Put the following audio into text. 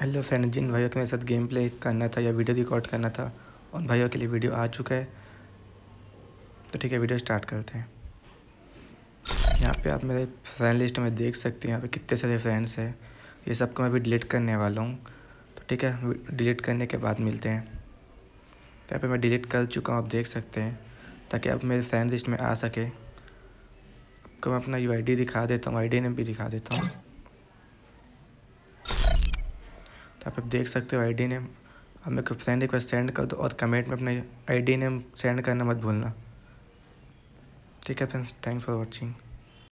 hello friend जिन भाइयों के मेरे साथ गेम प्ले करना था या वीडियो रिकॉर्ड करना था उन भाइयों के लिए वीडियो आ चुका है तो ठीक है वीडियो स्टार्ट करते हैं यहाँ पे आप मेरे फ्रेंड लिस्ट में देख सकते हैं यहाँ पे कितने सारे फ्रेंड्स हैं ये सब को मैं अभी डिलीट करने वाला हूँ तो ठीक है डिलीट करने के बाद मिलते हैं तो यहाँ पर मैं डिलीट कर चुका हूँ आप देख सकते हैं ताकि आप मेरे फ्रेंड लिस्ट में आ सके आपको मैं अपना यू दिखा देता हूँ आई नेम भी दिखा देता हूँ तो आप देख सकते हो आईडी नेम आप मेरे को फ्रेंड रिक्वेस्ट सेंड कर दो और कमेंट में अपने आईडी नेम सेंड करना मत भूलना ठीक है फ्रेंड्स थैंक्स फॉर वॉचिंग